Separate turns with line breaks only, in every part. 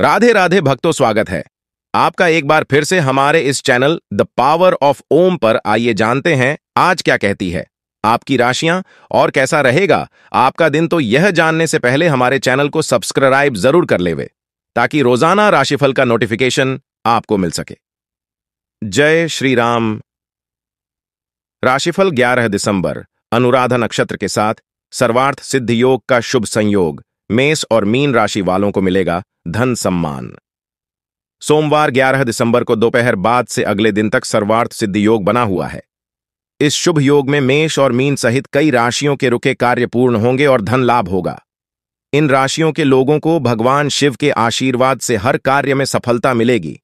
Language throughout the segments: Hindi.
राधे राधे भक्तों स्वागत है आपका एक बार फिर से हमारे इस channel the power of Om पर आइए जानते हैं आज क्या कहती है आपकी राशियां और कैसा रहेगा आपका दिन तो यह जानने से पहले हमारे चैनल को सब्सक्राइब जरूर कर लेवे ताकि रोजाना राशिफल का नोटिफिकेशन आपको मिल सके जय श्री राम राशिफल 11 दिसंबर अनुराधा नक्षत्र के साथ सर्वार्थ सिद्ध योग का शुभ संयोग मेष और मीन राशि वालों को मिलेगा धन सम्मान सोमवार 11 दिसंबर को दोपहर बाद से अगले दिन तक सर्वार्थ सिद्धि योग बना हुआ है इस शुभ योग में मेष और मीन सहित कई राशियों के रुके कार्य पूर्ण होंगे और धन लाभ होगा इन राशियों के लोगों को भगवान शिव के आशीर्वाद से हर कार्य में सफलता मिलेगी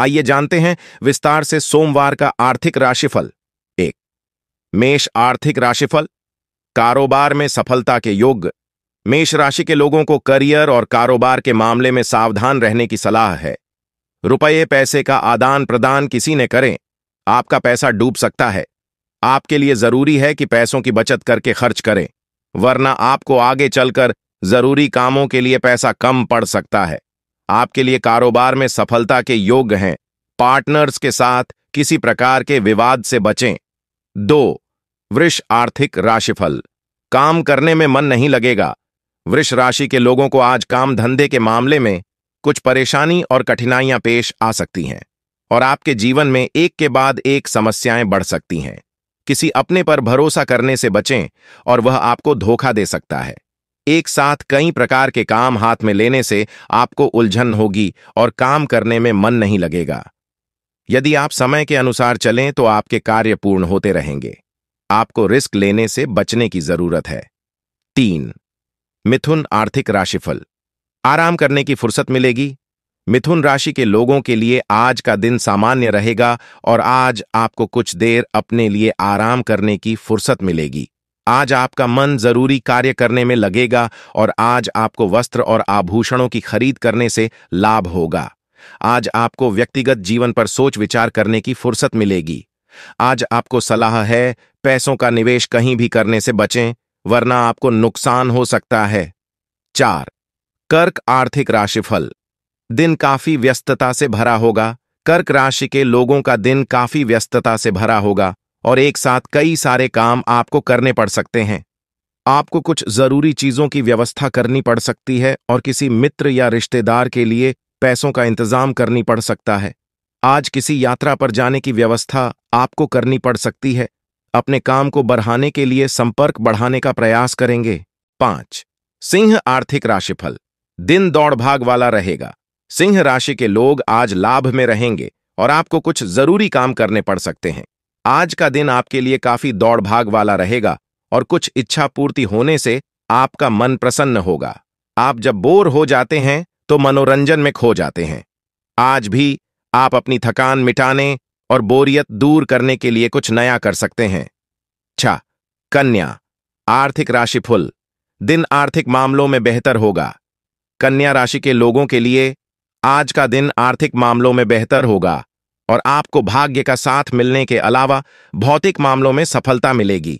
आइए जानते हैं विस्तार से सोमवार का आर्थिक राशिफल एक मेष आर्थिक राशिफल कारोबार में सफलता के योग्य मेष राशि के लोगों को करियर और कारोबार के मामले में सावधान रहने की सलाह है रुपये पैसे का आदान प्रदान किसी ने करें आपका पैसा डूब सकता है आपके लिए जरूरी है कि पैसों की बचत करके खर्च करें वरना आपको आगे चलकर जरूरी कामों के लिए पैसा कम पड़ सकता है आपके लिए कारोबार में सफलता के योग हैं पार्टनर्स के साथ किसी प्रकार के विवाद से बचें दो वृक्ष आर्थिक राशिफल काम करने में मन नहीं लगेगा वृष राशि के लोगों को आज काम धंधे के मामले में कुछ परेशानी और कठिनाइयां पेश आ सकती हैं और आपके जीवन में एक के बाद एक समस्याएं बढ़ सकती हैं किसी अपने पर भरोसा करने से बचें और वह आपको धोखा दे सकता है एक साथ कई प्रकार के काम हाथ में लेने से आपको उलझन होगी और काम करने में मन नहीं लगेगा यदि आप समय के अनुसार चलें तो आपके कार्य पूर्ण होते रहेंगे आपको रिस्क लेने से बचने की जरूरत है तीन मिथुन आर्थिक राशिफल आराम करने की फुर्सत मिलेगी मिथुन राशि के लोगों के लिए आज का दिन सामान्य रहेगा और आज आपको कुछ देर अपने लिए आराम करने की फुर्सत मिलेगी आज आपका मन जरूरी कार्य करने में लगेगा और आज आपको वस्त्र और आभूषणों की खरीद करने से लाभ होगा आज आपको व्यक्तिगत जीवन पर सोच विचार करने की फुर्सत मिलेगी आज आपको सलाह है पैसों का निवेश कहीं भी करने से बचें वरना आपको नुकसान हो सकता है चार कर्क आर्थिक राशिफल दिन काफी व्यस्तता से भरा होगा कर्क राशि के लोगों का दिन काफी व्यस्तता से भरा होगा और एक साथ कई सारे काम आपको करने पड़ सकते हैं आपको कुछ जरूरी चीजों की व्यवस्था करनी पड़ सकती है और किसी मित्र या रिश्तेदार के लिए पैसों का इंतजाम करनी पड़ सकता है आज किसी यात्रा पर जाने की व्यवस्था आपको करनी पड़ सकती है अपने काम को बढ़ाने के लिए संपर्क बढ़ाने का प्रयास करेंगे पांच सिंह आर्थिक राशिफल दिन दौड़भाग वाला रहेगा सिंह राशि के लोग आज लाभ में रहेंगे और आपको कुछ जरूरी काम करने पड़ सकते हैं आज का दिन आपके लिए काफी दौड़भाग वाला रहेगा और कुछ इच्छा पूर्ति होने से आपका मन प्रसन्न होगा आप जब बोर हो जाते हैं तो मनोरंजन में खो जाते हैं आज भी आप अपनी थकान मिटाने और बोरियत दूर करने के लिए कुछ नया कर सकते हैं छा कन्या आर्थिक राशिफुल दिन आर्थिक मामलों में बेहतर होगा कन्या राशि के लोगों के लिए आज का दिन आर्थिक मामलों में बेहतर होगा और आपको भाग्य का साथ मिलने के अलावा भौतिक मामलों में सफलता मिलेगी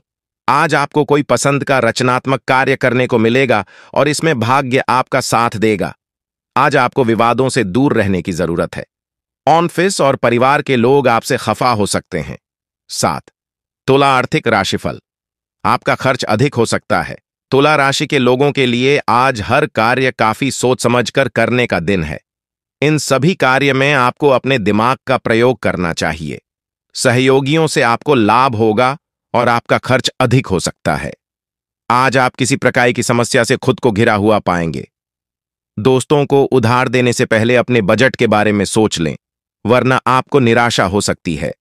आज आपको कोई पसंद का रचनात्मक कार्य करने को मिलेगा और इसमें भाग्य आपका साथ देगा आज आपको विवादों से दूर रहने की जरूरत है ऑनफिस और परिवार के लोग आपसे खफा हो सकते हैं सात तुला आर्थिक राशिफल आपका खर्च अधिक हो सकता है तुला राशि के लोगों के लिए आज हर कार्य काफी सोच समझकर करने का दिन है इन सभी कार्य में आपको अपने दिमाग का प्रयोग करना चाहिए सहयोगियों से आपको लाभ होगा और आपका खर्च अधिक हो सकता है आज आप किसी प्रकार की समस्या से खुद को घिरा हुआ पाएंगे दोस्तों को उधार देने से पहले अपने बजट के बारे में सोच लें वरना आपको निराशा हो सकती है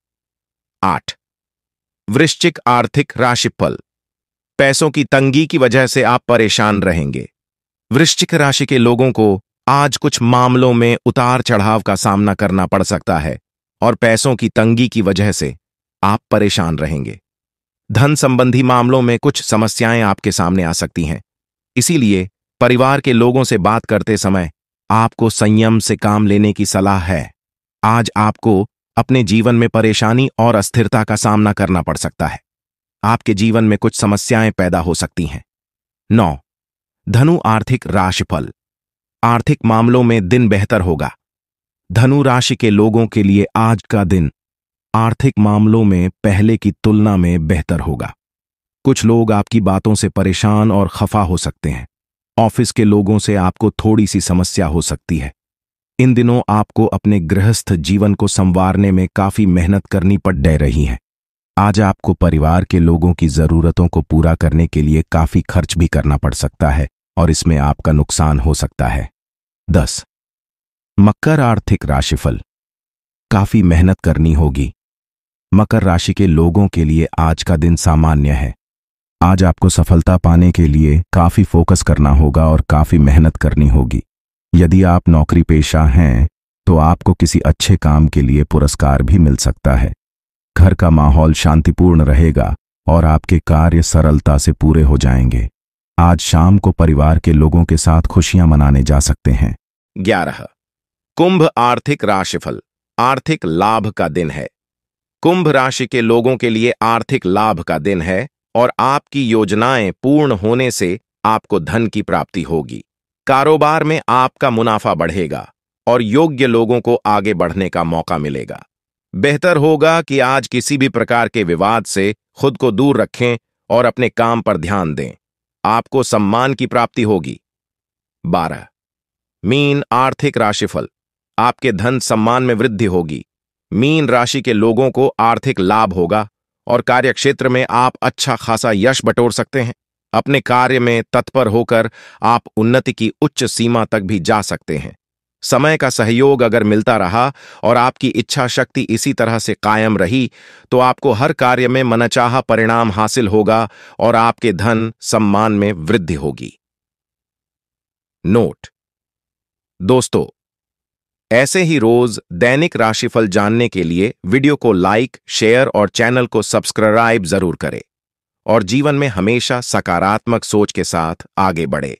आठ वृश्चिक आर्थिक राशिफल पैसों की तंगी की वजह से आप परेशान रहेंगे वृश्चिक राशि के लोगों को आज कुछ मामलों में उतार चढ़ाव का सामना करना पड़ सकता है और पैसों की तंगी की वजह से आप परेशान रहेंगे धन संबंधी मामलों में कुछ समस्याएं आपके सामने आ सकती हैं इसीलिए परिवार के लोगों से बात करते समय आपको संयम से काम लेने की सलाह है आज आपको अपने जीवन में परेशानी और अस्थिरता का सामना करना पड़ सकता है आपके जीवन में कुछ समस्याएं पैदा हो सकती हैं नौ धनु आर्थिक राशिफल आर्थिक मामलों में दिन बेहतर होगा धनु राशि के लोगों के लिए आज का दिन आर्थिक मामलों में पहले की तुलना में बेहतर होगा कुछ लोग आपकी बातों से परेशान और खफा हो सकते हैं ऑफिस के लोगों से आपको थोड़ी सी समस्या हो सकती है इन दिनों आपको अपने गृहस्थ जीवन को संवारने में काफी मेहनत करनी पड़ डे रही है आज आपको परिवार के लोगों की जरूरतों को पूरा करने के लिए काफी खर्च भी करना पड़ सकता है और इसमें आपका नुकसान हो सकता है दस मकर आर्थिक राशिफल काफी मेहनत करनी होगी मकर राशि के लोगों के लिए आज का दिन सामान्य है आज आपको सफलता पाने के लिए काफी फोकस करना होगा और काफी मेहनत करनी होगी यदि आप नौकरी पेशा हैं तो आपको किसी अच्छे काम के लिए पुरस्कार भी मिल सकता है घर का माहौल शांतिपूर्ण रहेगा और आपके कार्य सरलता से पूरे हो जाएंगे आज शाम को परिवार के लोगों के साथ खुशियां मनाने जा सकते हैं ग्यारह कुंभ आर्थिक राशिफल आर्थिक लाभ का दिन है कुंभ राशि के लोगों के लिए आर्थिक लाभ का दिन है और आपकी योजनाएं पूर्ण होने से आपको धन की प्राप्ति होगी कारोबार में आपका मुनाफा बढ़ेगा और योग्य लोगों को आगे बढ़ने का मौका मिलेगा बेहतर होगा कि आज किसी भी प्रकार के विवाद से खुद को दूर रखें और अपने काम पर ध्यान दें आपको सम्मान की प्राप्ति होगी बारह मीन आर्थिक राशिफल आपके धन सम्मान में वृद्धि होगी मीन राशि के लोगों को आर्थिक लाभ होगा और कार्यक्षेत्र में आप अच्छा खासा यश बटोर सकते हैं अपने कार्य में तत्पर होकर आप उन्नति की उच्च सीमा तक भी जा सकते हैं समय का सहयोग अगर मिलता रहा और आपकी इच्छा शक्ति इसी तरह से कायम रही तो आपको हर कार्य में मनचाहा परिणाम हासिल होगा और आपके धन सम्मान में वृद्धि होगी नोट दोस्तों ऐसे ही रोज दैनिक राशिफल जानने के लिए वीडियो को लाइक शेयर और चैनल को सब्सक्राइब जरूर करें और जीवन में हमेशा सकारात्मक सोच के साथ आगे बढ़े